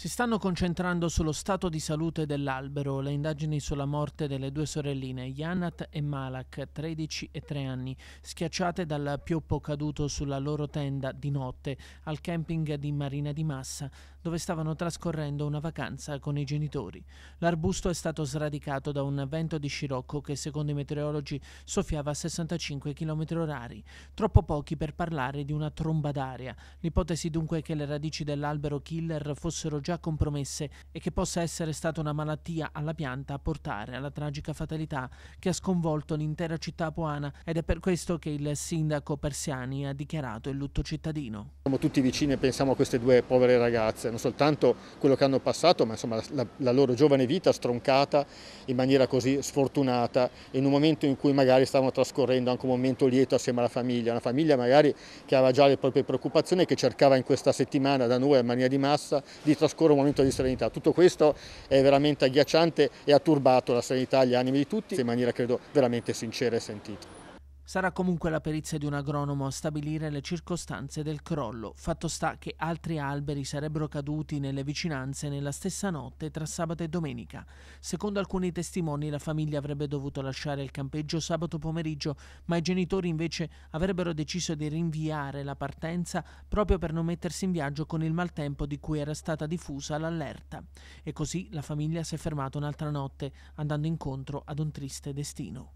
Si stanno concentrando sullo stato di salute dell'albero le indagini sulla morte delle due sorelline Janat e Malak, 13 e 3 anni, schiacciate dal pioppo caduto sulla loro tenda di notte al camping di Marina di Massa, dove stavano trascorrendo una vacanza con i genitori. L'arbusto è stato sradicato da un vento di scirocco che secondo i meteorologi soffiava a 65 km/h, troppo pochi per parlare di una tromba d'aria. L'ipotesi dunque è che le radici dell'albero killer fossero già già compromesse e che possa essere stata una malattia alla pianta a portare alla tragica fatalità che ha sconvolto l'intera città poana ed è per questo che il sindaco Persiani ha dichiarato il lutto cittadino. Siamo tutti vicini e pensiamo a queste due povere ragazze, non soltanto quello che hanno passato ma insomma la, la loro giovane vita stroncata in maniera così sfortunata in un momento in cui magari stavano trascorrendo anche un momento lieto assieme alla famiglia, una famiglia magari che aveva già le proprie preoccupazioni e che cercava in questa settimana da noi a mania di massa di trascorrere ancora un momento di serenità. Tutto questo è veramente agghiacciante e ha turbato la serenità agli animi di tutti in maniera credo veramente sincera e sentita. Sarà comunque la perizia di un agronomo a stabilire le circostanze del crollo. Fatto sta che altri alberi sarebbero caduti nelle vicinanze nella stessa notte tra sabato e domenica. Secondo alcuni testimoni la famiglia avrebbe dovuto lasciare il campeggio sabato pomeriggio, ma i genitori invece avrebbero deciso di rinviare la partenza proprio per non mettersi in viaggio con il maltempo di cui era stata diffusa l'allerta. E così la famiglia si è fermata un'altra notte, andando incontro ad un triste destino.